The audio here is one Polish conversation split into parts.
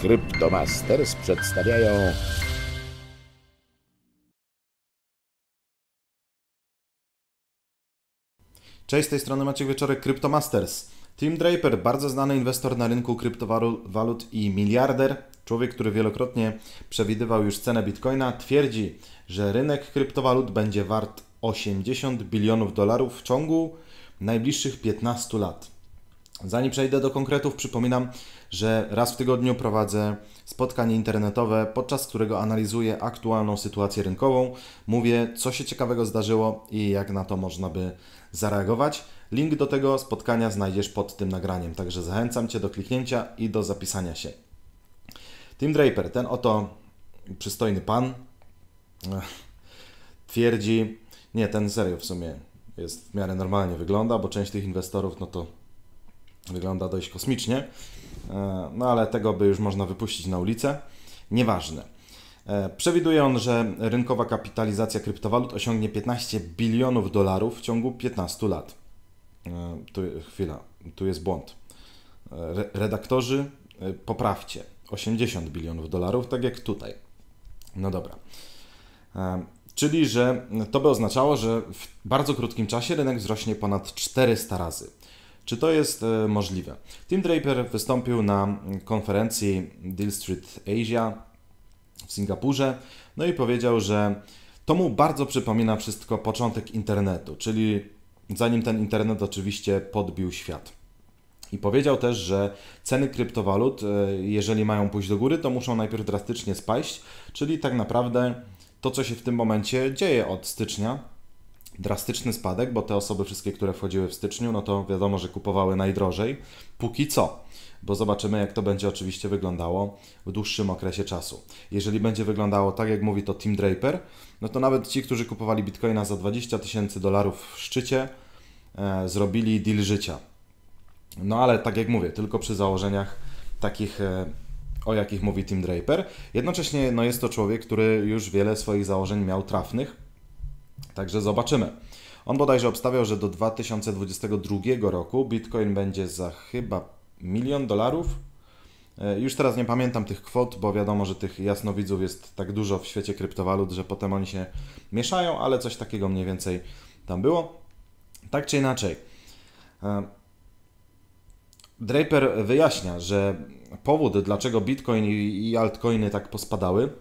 Kryptomasters przedstawiają Cześć, z tej strony Maciek Wieczorek, Kryptomasters. Tim Draper, bardzo znany inwestor na rynku kryptowalut i miliarder, człowiek, który wielokrotnie przewidywał już cenę bitcoina, twierdzi, że rynek kryptowalut będzie wart 80 bilionów dolarów w ciągu najbliższych 15 lat. Zanim przejdę do konkretów, przypominam, że raz w tygodniu prowadzę spotkanie internetowe, podczas którego analizuję aktualną sytuację rynkową, mówię, co się ciekawego zdarzyło i jak na to można by zareagować. Link do tego spotkania znajdziesz pod tym nagraniem, także zachęcam Cię do kliknięcia i do zapisania się. Tim Draper, ten oto przystojny pan, twierdzi, nie, ten serio w sumie jest w miarę normalnie wygląda, bo część tych inwestorów no to wygląda dość kosmicznie. E, no ale tego by już można wypuścić na ulicę. Nieważne. E, przewiduje on, że rynkowa kapitalizacja kryptowalut osiągnie 15 bilionów dolarów w ciągu 15 lat. E, tu, chwila, tu jest błąd. Redaktorzy, poprawcie. 80 bilionów dolarów, tak jak tutaj. No dobra. Czyli, że to by oznaczało, że w bardzo krótkim czasie rynek wzrośnie ponad 400 razy. Czy to jest e, możliwe? Tim Draper wystąpił na konferencji Deal Street Asia w Singapurze, no i powiedział, że to mu bardzo przypomina wszystko początek internetu, czyli zanim ten internet oczywiście podbił świat. I powiedział też, że ceny kryptowalut, e, jeżeli mają pójść do góry, to muszą najpierw drastycznie spaść, czyli tak naprawdę to, co się w tym momencie dzieje od stycznia, drastyczny spadek, bo te osoby wszystkie, które wchodziły w styczniu, no to wiadomo, że kupowały najdrożej. Póki co, bo zobaczymy, jak to będzie oczywiście wyglądało w dłuższym okresie czasu. Jeżeli będzie wyglądało tak, jak mówi to Tim Draper, no to nawet ci, którzy kupowali bitcoina za 20 tysięcy dolarów w szczycie, e, zrobili deal życia. No ale tak jak mówię, tylko przy założeniach takich. E, o jakich mówi Tim Draper. Jednocześnie no, jest to człowiek, który już wiele swoich założeń miał trafnych, Także zobaczymy. On bodajże obstawiał, że do 2022 roku Bitcoin będzie za chyba milion dolarów. E, już teraz nie pamiętam tych kwot, bo wiadomo, że tych jasnowidzów jest tak dużo w świecie kryptowalut, że potem oni się mieszają, ale coś takiego mniej więcej tam było. Tak czy inaczej, e, Draper wyjaśnia, że powód, dlaczego Bitcoin i altcoiny tak pospadały,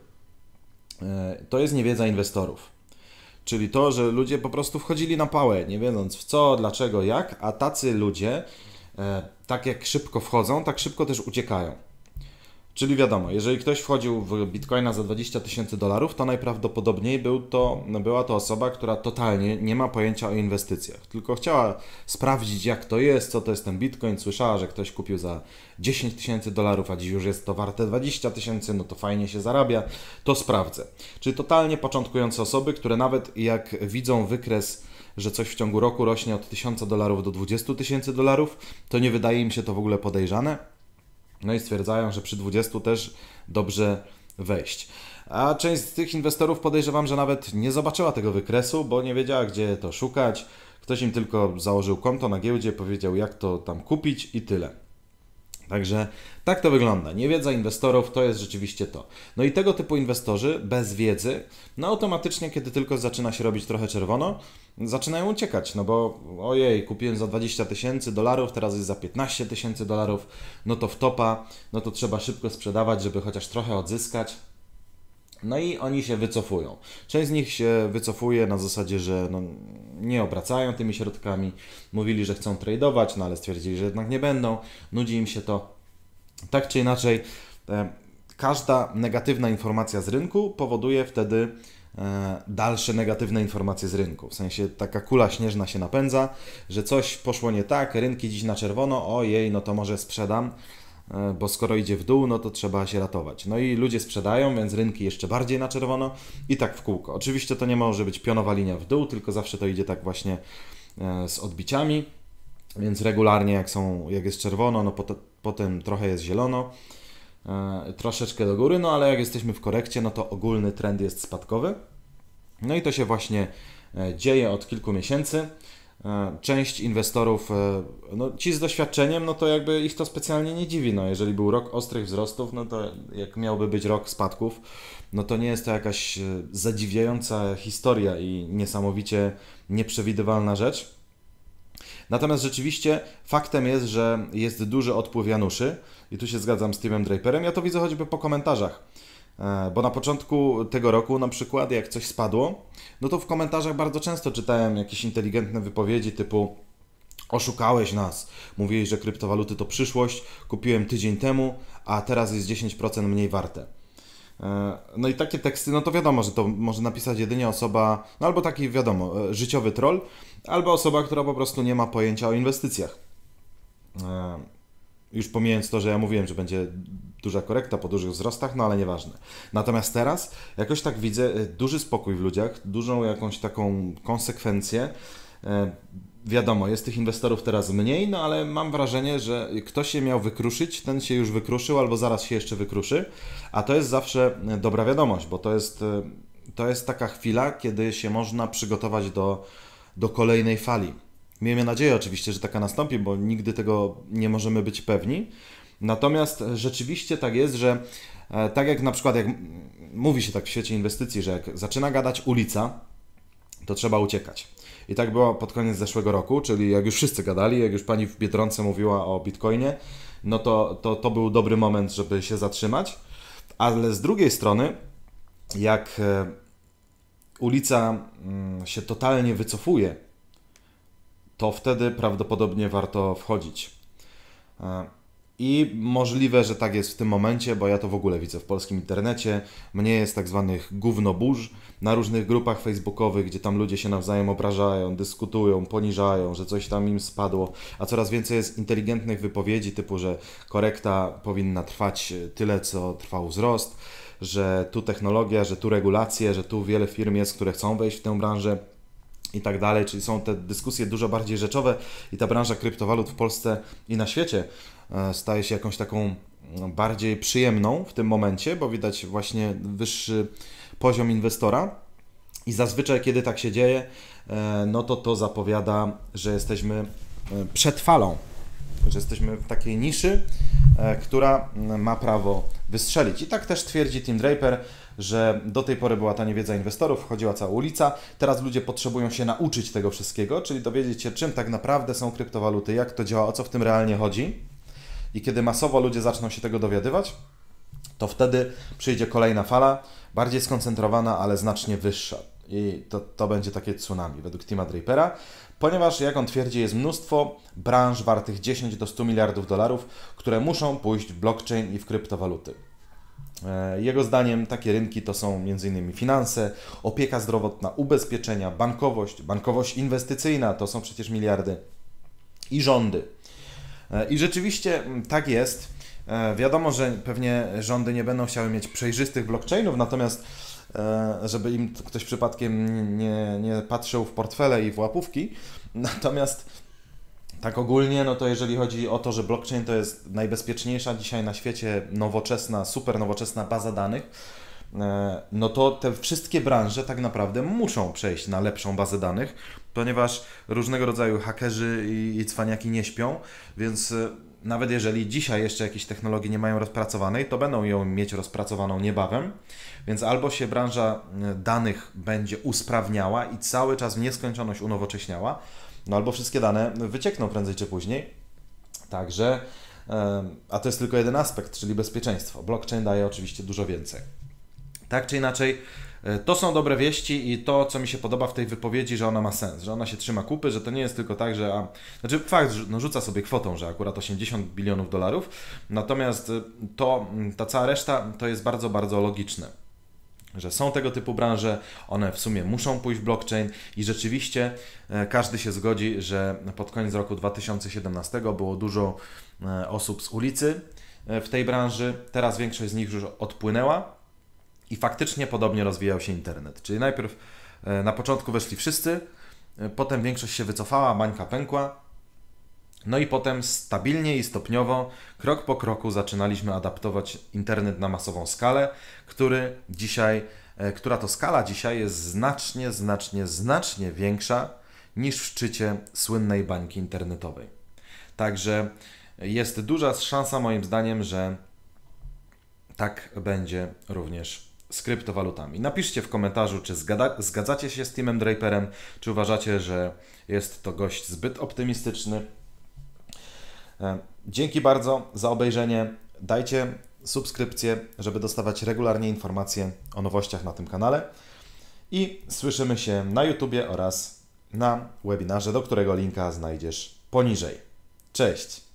e, to jest niewiedza inwestorów. Czyli to, że ludzie po prostu wchodzili na pałę, nie wiedząc w co, dlaczego, jak, a tacy ludzie, e, tak jak szybko wchodzą, tak szybko też uciekają. Czyli wiadomo, jeżeli ktoś wchodził w bitcoina za 20 tysięcy dolarów, to najprawdopodobniej był to, była to osoba, która totalnie nie ma pojęcia o inwestycjach, tylko chciała sprawdzić, jak to jest, co to jest ten bitcoin. Słyszała, że ktoś kupił za 10 tysięcy dolarów, a dziś już jest to warte 20 tysięcy, no to fajnie się zarabia, to sprawdzę. Czyli totalnie początkujące osoby, które nawet jak widzą wykres że coś w ciągu roku rośnie od 1000 dolarów do 20 tysięcy dolarów, to nie wydaje im się to w ogóle podejrzane no i stwierdzają, że przy 20 też dobrze wejść. A część z tych inwestorów podejrzewam, że nawet nie zobaczyła tego wykresu, bo nie wiedziała, gdzie to szukać. Ktoś im tylko założył konto na giełdzie, powiedział, jak to tam kupić i tyle. Także tak to wygląda. Niewiedza inwestorów to jest rzeczywiście to. No i tego typu inwestorzy bez wiedzy, no automatycznie, kiedy tylko zaczyna się robić trochę czerwono, zaczynają uciekać, no bo ojej, kupiłem za 20 tysięcy dolarów, teraz jest za 15 tysięcy dolarów, no to wtopa, no to trzeba szybko sprzedawać, żeby chociaż trochę odzyskać. No i oni się wycofują. Część z nich się wycofuje na zasadzie, że no, nie obracają tymi środkami. Mówili, że chcą tradeować, no ale stwierdzili, że jednak nie będą. Nudzi im się to. Tak czy inaczej, e, każda negatywna informacja z rynku powoduje wtedy e, dalsze negatywne informacje z rynku. W sensie taka kula śnieżna się napędza, że coś poszło nie tak, rynki dziś na czerwono, ojej, no to może sprzedam E, bo skoro idzie w dół, no to trzeba się ratować. No i ludzie sprzedają, więc rynki jeszcze bardziej na czerwono i tak w kółko. Oczywiście to nie może być pionowa linia w dół, tylko zawsze to idzie tak właśnie e, z odbiciami, więc regularnie jak, są, jak jest czerwono, no pot potem trochę jest zielono, e, troszeczkę do góry, no ale jak jesteśmy w korekcie, no to ogólny trend jest spadkowy. No i to się właśnie dzieje od kilku miesięcy. E, część inwestorów, e, no ci z doświadczeniem, no to jakby ich to specjalnie nie dziwi. No, jeżeli był rok ostrych wzrostów, no to jak miałby być rok spadków, no to nie jest to jakaś e, zadziwiająca historia i niesamowicie nieprzewidywalna rzecz. Natomiast rzeczywiście faktem jest, że jest duży odpływ Januszy i tu się zgadzam z Timem Draperem. Ja to widzę choćby po komentarzach. E, bo na początku tego roku, na przykład, jak coś spadło, no to w komentarzach bardzo często czytałem jakieś inteligentne wypowiedzi typu Oszukałeś nas. Mówiłeś, że kryptowaluty to przyszłość, kupiłem tydzień temu, a teraz jest 10% mniej warte. E, no i takie teksty, no to wiadomo, że to może napisać jedynie osoba, no albo taki wiadomo, e, życiowy troll, albo osoba, która po prostu nie ma pojęcia o inwestycjach. Już pomijając to, że ja mówiłem, że będzie duża korekta po dużych wzrostach, no ale nieważne. Natomiast teraz jakoś tak widzę e, duży spokój w ludziach, dużą jakąś taką konsekwencję. E, wiadomo, jest tych inwestorów teraz mniej, no ale mam wrażenie, że kto się miał wykruszyć, ten się już wykruszył albo zaraz się jeszcze wykruszy, a to jest zawsze e, dobra wiadomość, bo to jest, to jest taka chwila, kiedy się można przygotować do, do kolejnej fali. Miejmy nadzieję oczywiście, że taka nastąpi, bo nigdy tego nie możemy być pewni. Natomiast rzeczywiście tak jest, że e, tak jak na przykład, jak mówi się tak w świecie inwestycji, że jak zaczyna gadać ulica, to trzeba uciekać. I tak było pod koniec zeszłego roku, czyli jak już wszyscy gadali, jak już pani w Biedronce mówiła o Bitcoinie, no to, to, to był dobry moment, żeby się zatrzymać. Ale z drugiej strony, jak e, ulica się totalnie wycofuje, to wtedy prawdopodobnie warto wchodzić. E, i możliwe, że tak jest w tym momencie, bo ja to w ogóle widzę w polskim internecie. Mnie jest tak zwanych gównoburz na różnych grupach facebookowych, gdzie tam ludzie się nawzajem obrażają, dyskutują, poniżają, że coś tam im spadło, a coraz więcej jest inteligentnych wypowiedzi typu, że korekta powinna trwać e, tyle, co trwał wzrost, że tu technologia, że tu regulacje, że tu wiele firm jest, które chcą wejść w tę branżę i tak dalej, czyli są te dyskusje dużo bardziej rzeczowe i ta branża kryptowalut w Polsce i na świecie E, staje się jakąś taką no, bardziej przyjemną w tym momencie, bo widać właśnie wyższy poziom inwestora. I zazwyczaj, kiedy tak się dzieje, e, no to to zapowiada, że jesteśmy e, przed falą, że jesteśmy w takiej niszy, która ma prawo wystrzelić. I tak też twierdzi Tim Draper, że do tej pory była ta niewiedza inwestorów, wchodziła cała ulica. Teraz ludzie potrzebują się nauczyć tego wszystkiego, czyli dowiedzieć się, czym tak naprawdę są kryptowaluty, jak to działa, o co w tym realnie chodzi i kiedy masowo ludzie zaczną się tego dowiadywać, to wtedy przyjdzie kolejna fala, bardziej skoncentrowana, ale znacznie wyższa. I to, to będzie takie tsunami według Tima Drapera, ponieważ, jak on twierdzi, jest mnóstwo branż wartych 10 do 100 miliardów dolarów, które muszą pójść w blockchain i w kryptowaluty. E, jego zdaniem takie rynki to są m.in. finanse, opieka zdrowotna, ubezpieczenia, bankowość, bankowość inwestycyjna to są przecież miliardy i rządy. E, I rzeczywiście mm, tak jest. E, wiadomo, że pewnie rządy nie będą chciały mieć przejrzystych blockchainów, natomiast e, żeby im ktoś przypadkiem nie, nie patrzył w portfele i w łapówki. Natomiast tak ogólnie, no to jeżeli chodzi o to, że blockchain to jest najbezpieczniejsza dzisiaj na świecie nowoczesna, super nowoczesna baza danych, E, no to te wszystkie branże tak naprawdę muszą przejść na lepszą bazę danych, ponieważ różnego rodzaju hakerzy i, cwaniaki nie śpią, więc e, nawet jeżeli dzisiaj jeszcze jakieś technologie nie mają rozpracowanej, to będą ją mieć rozpracowaną niebawem, więc albo się branża e, danych będzie usprawniała i cały czas w nieskończoność unowocześniała, no albo wszystkie dane wyciekną prędzej czy później. Także, a to jest tylko jeden aspekt, czyli bezpieczeństwo. Blockchain daje oczywiście dużo więcej. Tak czy inaczej, e, to są dobre wieści i to, co mi się podoba w tej wypowiedzi, że ona ma sens, że ona się trzyma kupy, że to nie jest tylko tak, że. A, znaczy, fakt, no, rzuca sobie kwotą, że akurat 80 bilionów dolarów, natomiast e, to, ta cała reszta to jest bardzo, bardzo logiczne że są tego typu branże, one w sumie muszą pójść w blockchain i rzeczywiście e, każdy się zgodzi, że pod koniec roku 2017 było dużo osób z ulicy w tej branży, teraz większość z nich już odpłynęła. I faktycznie podobnie rozwijał się internet. Czyli najpierw e, na początku weszli wszyscy, e, potem większość się wycofała, bańka pękła. No i potem stabilnie i stopniowo, krok po kroku zaczynaliśmy adaptować internet na masową skalę, który dzisiaj, e, która to skala dzisiaj jest znacznie, znacznie, znacznie większa niż w szczycie słynnej bańki internetowej. Także jest duża szansa moim zdaniem, że tak będzie również z kryptowalutami. Napiszcie w komentarzu, czy zgada, zgadzacie się z Timem Draperem, czy uważacie, że jest to gość zbyt optymistyczny. E, dzięki bardzo za obejrzenie. Dajcie subskrypcję, żeby dostawać regularnie informacje o nowościach na tym kanale. I słyszymy się na YouTubie oraz na webinarze, do którego linka znajdziesz poniżej. Cześć!